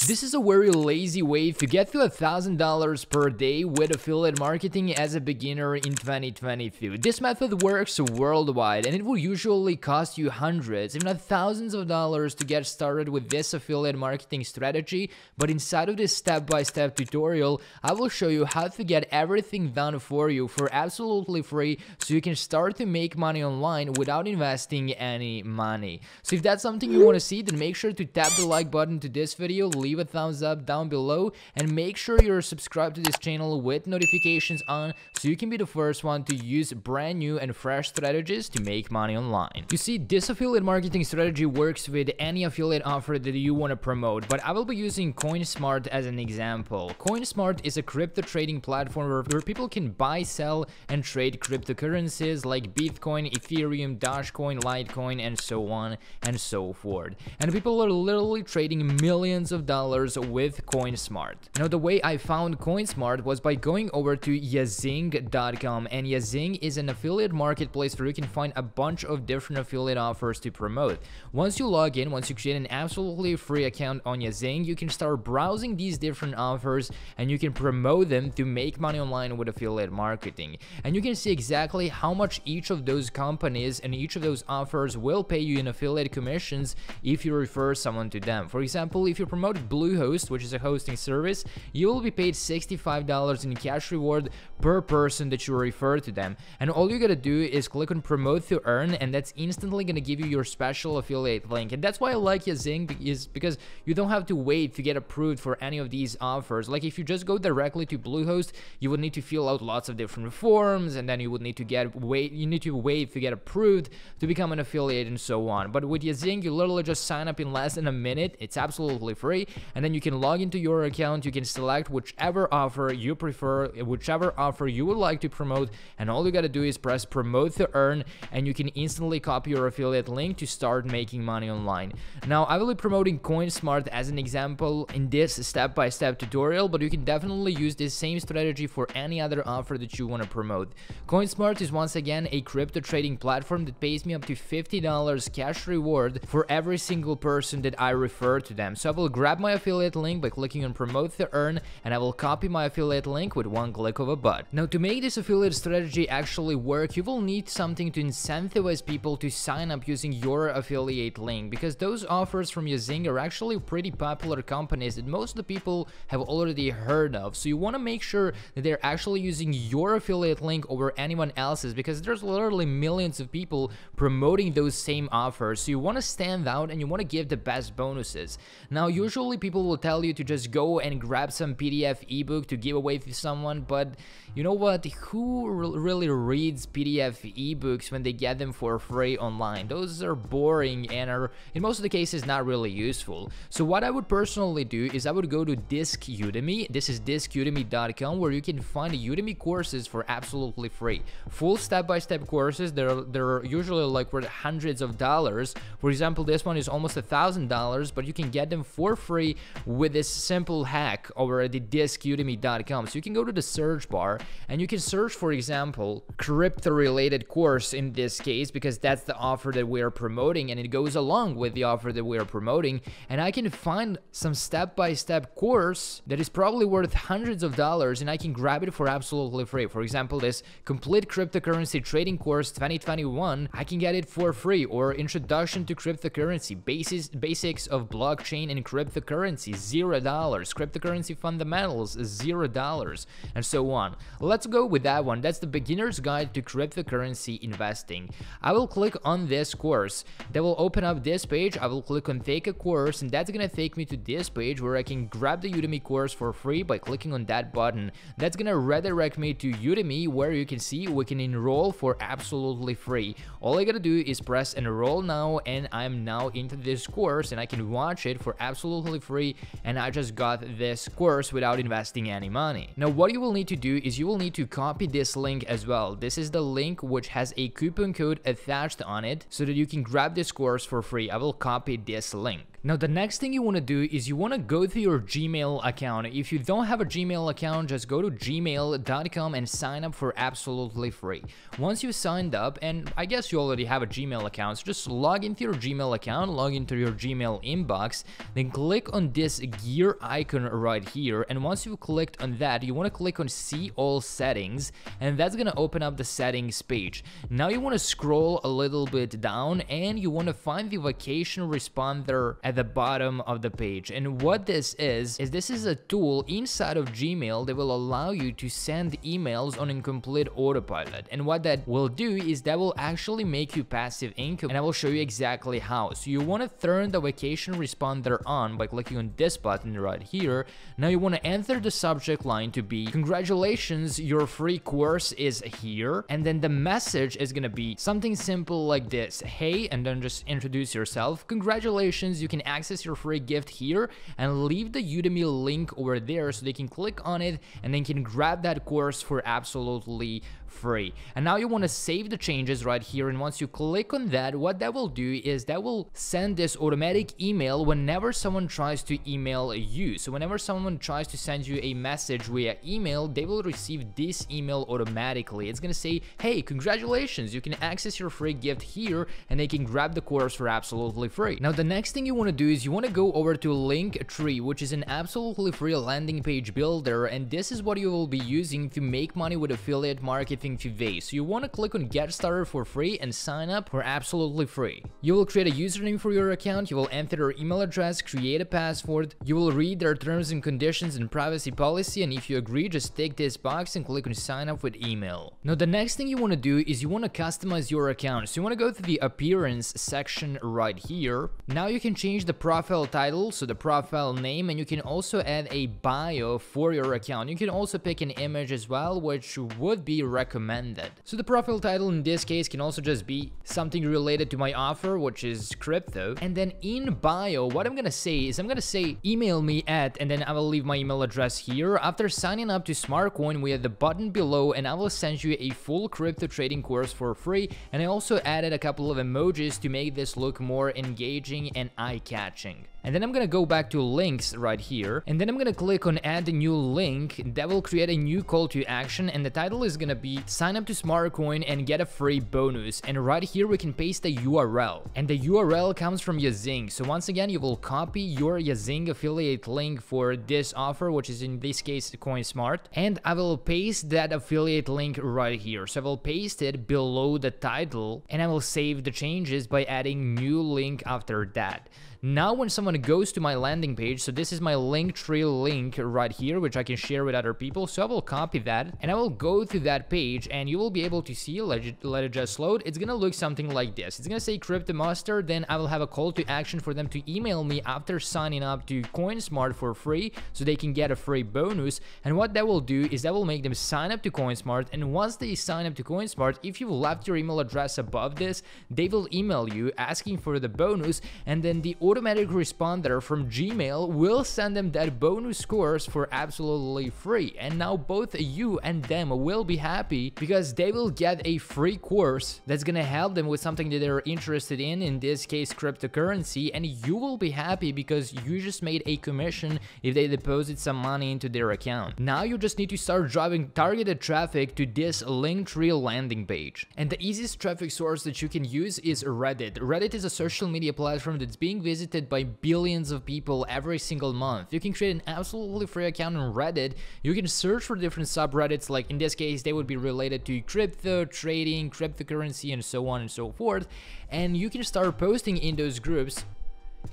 This is a very lazy way to get to $1,000 per day with affiliate marketing as a beginner in 2022. This method works worldwide and it will usually cost you hundreds, if not thousands of dollars to get started with this affiliate marketing strategy. But inside of this step-by-step -step tutorial, I will show you how to get everything done for you for absolutely free so you can start to make money online without investing any money. So if that's something you want to see, then make sure to tap the like button to this video, leave a thumbs up down below and make sure you're subscribed to this channel with notifications on so you can be the first one to use brand new and fresh strategies to make money online. You see, this affiliate marketing strategy works with any affiliate offer that you want to promote, but I will be using CoinSmart as an example. CoinSmart is a crypto trading platform where people can buy, sell, and trade cryptocurrencies like Bitcoin, Ethereum, Dogecoin, Litecoin, and so on and so forth. And people are literally trading millions of dollars dollars with CoinSmart. Now, the way I found CoinSmart was by going over to yazing.com and Yazing is an affiliate marketplace where you can find a bunch of different affiliate offers to promote. Once you log in, once you create an absolutely free account on Yazing, you can start browsing these different offers and you can promote them to make money online with affiliate marketing. And you can see exactly how much each of those companies and each of those offers will pay you in affiliate commissions if you refer someone to them. For example, if you promote Bluehost, which is a hosting service, you will be paid $65 in cash reward per person that you refer to them. And all you gotta do is click on promote to earn and that's instantly gonna give you your special affiliate link. And that's why I like Yazing is because you don't have to wait to get approved for any of these offers. Like if you just go directly to Bluehost, you would need to fill out lots of different forms and then you would need to get wait you need to wait to get approved to become an affiliate and so on. But with Yazing, you literally just sign up in less than a minute. It's absolutely free and then you can log into into your account, you can select whichever offer you prefer, whichever offer you would like to promote, and all you gotta do is press promote to earn, and you can instantly copy your affiliate link to start making money online. Now, I will be promoting CoinSmart as an example in this step-by-step -step tutorial, but you can definitely use this same strategy for any other offer that you wanna promote. CoinSmart is once again a crypto trading platform that pays me up to $50 cash reward for every single person that I refer to them. So I will grab my affiliate link by clicking on promote the earn and I will copy my affiliate link with one click of a button. Now to make this affiliate strategy actually work, you will need something to incentivize people to sign up using your affiliate link because those offers from Yazing are actually pretty popular companies that most of the people have already heard of. So you want to make sure that they're actually using your affiliate link over anyone else's because there's literally millions of people promoting those same offers. So you want to stand out and you want to give the best bonuses. Now usually people will tell you to just go and grab some PDF ebook to give away to someone, but you know what? Who really reads PDF ebooks when they get them for free online? Those are boring and are, in most of the cases, not really useful. So what I would personally do is I would go to Disc Udemy. This is discudemy.com where you can find Udemy courses for absolutely free. Full step-by-step -step courses, they're, they're usually like worth hundreds of dollars. For example, this one is almost a $1,000, but you can get them for free with this simple hack over at the discudemy.com. So you can go to the search bar and you can search, for example, crypto related course in this case, because that's the offer that we are promoting and it goes along with the offer that we are promoting. And I can find some step by step course that is probably worth hundreds of dollars and I can grab it for absolutely free. For example, this complete cryptocurrency trading course 2021, I can get it for free or introduction to cryptocurrency, basis, basics of blockchain and cryptocurrency, zero cryptocurrency fundamentals is $0, and so on. Let's go with that one, that's the beginner's guide to cryptocurrency investing. I will click on this course, that will open up this page, I will click on take a course, and that's gonna take me to this page where I can grab the Udemy course for free by clicking on that button. That's gonna redirect me to Udemy where you can see we can enroll for absolutely free. All I gotta do is press enroll now and I'm now into this course and I can watch it for absolutely free and I just got this course without investing any money. Now what you will need to do is you will need to copy this link as well. This is the link which has a coupon code attached on it so that you can grab this course for free. I will copy this link. Now the next thing you want to do is you want to go to your Gmail account. If you don't have a Gmail account, just go to gmail.com and sign up for absolutely free. Once you signed up, and I guess you already have a Gmail account, so just log into your Gmail account, log into your Gmail inbox, then click on this gear icon right here. And once you've clicked on that, you want to click on see all settings, and that's going to open up the settings page. Now you want to scroll a little bit down and you want to find the vacation responder at the bottom of the page. And what this is, is this is a tool inside of Gmail that will allow you to send emails on incomplete autopilot. And what that will do is that will actually make you passive income. And I will show you exactly how. So you want to turn the vacation responder on by clicking on this button right here. Now you want to enter the subject line to be, congratulations, your free course is here. And then the message is going to be something simple like this. Hey, and then just introduce yourself. Congratulations, you can access your free gift here and leave the Udemy link over there so they can click on it and they can grab that course for absolutely free. And now you want to save the changes right here. And once you click on that, what that will do is that will send this automatic email whenever someone tries to email you. So whenever someone tries to send you a message via email, they will receive this email automatically. It's going to say, hey, congratulations, you can access your free gift here and they can grab the course for absolutely free. Now, the next thing you want to do is you want to go over to Linktree, which is an absolutely free landing page builder, and this is what you will be using to make money with affiliate marketing today. So you want to click on Get Started for free and sign up for absolutely free. You will create a username for your account, you will enter your email address, create a password, you will read their terms and conditions and privacy policy, and if you agree, just tick this box and click on Sign Up with Email. Now the next thing you want to do is you want to customize your account. So you want to go to the Appearance section right here. Now you can change change the profile title, so the profile name, and you can also add a bio for your account. You can also pick an image as well, which would be recommended. So the profile title in this case can also just be something related to my offer, which is crypto. And then in bio, what I'm gonna say is I'm gonna say email me at, and then I will leave my email address here. After signing up to SmartCoin, we have the button below, and I will send you a full crypto trading course for free. And I also added a couple of emojis to make this look more engaging and eye catching. And then I'm gonna go back to links right here, and then I'm gonna click on add a new link, that will create a new call to action, and the title is gonna be sign up to SmartCoin and get a free bonus, and right here we can paste the URL. And the URL comes from Yazing, so once again you will copy your Yazing affiliate link for this offer, which is in this case CoinSmart, and I will paste that affiliate link right here. So I will paste it below the title, and I will save the changes by adding new link after that. Now when someone goes to my landing page, so this is my Linktree link right here, which I can share with other people. So I will copy that and I will go to that page and you will be able to see, let it, just load. It's gonna look something like this. It's gonna say Cryptomaster. then I will have a call to action for them to email me after signing up to CoinSmart for free so they can get a free bonus. And what that will do is that will make them sign up to CoinSmart. And once they sign up to CoinSmart, if you left your email address above this, they will email you asking for the bonus and then the order automatic responder from Gmail will send them that bonus scores for absolutely free. And now both you and them will be happy because they will get a free course that's gonna help them with something that they're interested in, in this case cryptocurrency, and you will be happy because you just made a commission if they deposit some money into their account. Now you just need to start driving targeted traffic to this Linktree landing page. And the easiest traffic source that you can use is Reddit. Reddit is a social media platform that's being visited visited by billions of people every single month. You can create an absolutely free account on Reddit. You can search for different subreddits, like in this case, they would be related to crypto, trading, cryptocurrency, and so on and so forth. And you can start posting in those groups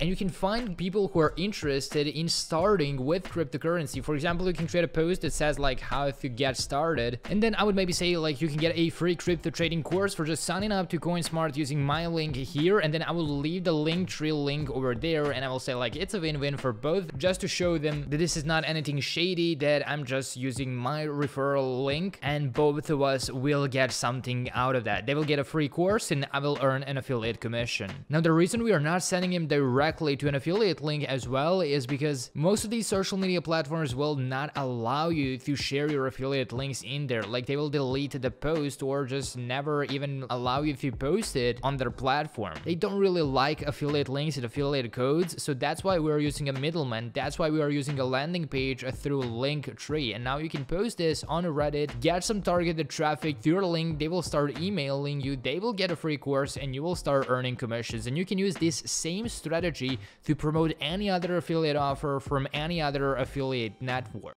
and you can find people who are interested in starting with cryptocurrency. For example, you can create a post that says like how if you get started. And then I would maybe say like you can get a free crypto trading course for just signing up to CoinSmart using my link here. And then I will leave the link tree link over there. And I will say like it's a win-win for both just to show them that this is not anything shady that I'm just using my referral link and both of us will get something out of that. They will get a free course and I will earn an affiliate commission. Now, the reason we are not sending him direct directly to an affiliate link as well is because most of these social media platforms will not allow you to share your affiliate links in there. Like they will delete the post or just never even allow you to post it on their platform. They don't really like affiliate links and affiliate codes. So that's why we're using a middleman. That's why we are using a landing page through Linktree. And now you can post this on Reddit, get some targeted traffic to your link. They will start emailing you. They will get a free course and you will start earning commissions. And you can use this same strategy strategy to promote any other affiliate offer from any other affiliate network.